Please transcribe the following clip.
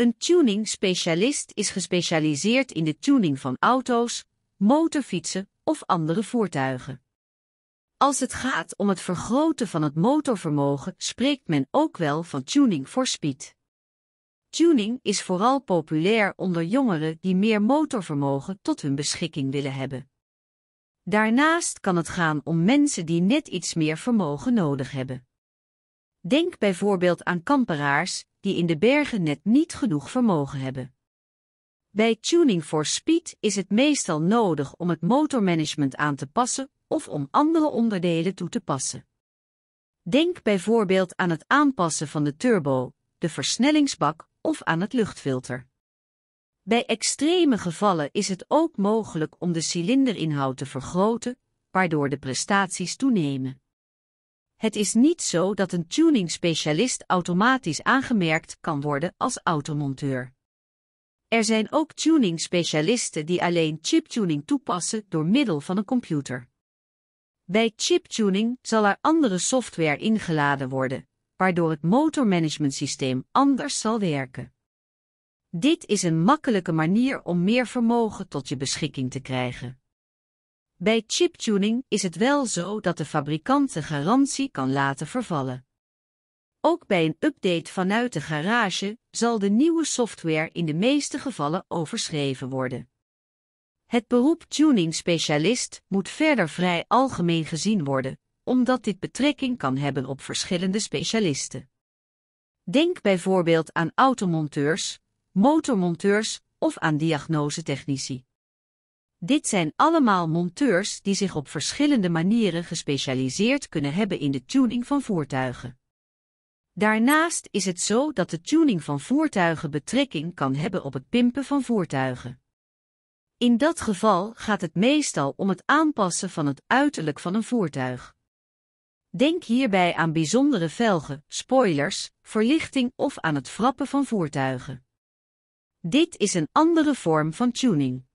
Een tuning-specialist is gespecialiseerd in de tuning van auto's, motorfietsen of andere voertuigen. Als het gaat om het vergroten van het motorvermogen spreekt men ook wel van tuning for speed. Tuning is vooral populair onder jongeren die meer motorvermogen tot hun beschikking willen hebben. Daarnaast kan het gaan om mensen die net iets meer vermogen nodig hebben. Denk bijvoorbeeld aan kamperaars die in de bergen net niet genoeg vermogen hebben. Bij Tuning for Speed is het meestal nodig om het motormanagement aan te passen of om andere onderdelen toe te passen. Denk bijvoorbeeld aan het aanpassen van de turbo, de versnellingsbak of aan het luchtfilter. Bij extreme gevallen is het ook mogelijk om de cilinderinhoud te vergroten, waardoor de prestaties toenemen. Het is niet zo dat een tuning-specialist automatisch aangemerkt kan worden als automonteur. Er zijn ook tuning-specialisten die alleen chiptuning toepassen door middel van een computer. Bij chiptuning zal er andere software ingeladen worden, waardoor het motormanagementsysteem anders zal werken. Dit is een makkelijke manier om meer vermogen tot je beschikking te krijgen. Bij chiptuning is het wel zo dat de fabrikant de garantie kan laten vervallen. Ook bij een update vanuit de garage zal de nieuwe software in de meeste gevallen overschreven worden. Het beroep tuning specialist moet verder vrij algemeen gezien worden, omdat dit betrekking kan hebben op verschillende specialisten. Denk bijvoorbeeld aan automonteurs, motormonteurs of aan diagnosetechnici. Dit zijn allemaal monteurs die zich op verschillende manieren gespecialiseerd kunnen hebben in de tuning van voertuigen. Daarnaast is het zo dat de tuning van voertuigen betrekking kan hebben op het pimpen van voertuigen. In dat geval gaat het meestal om het aanpassen van het uiterlijk van een voertuig. Denk hierbij aan bijzondere velgen, spoilers, verlichting of aan het frappen van voertuigen. Dit is een andere vorm van tuning.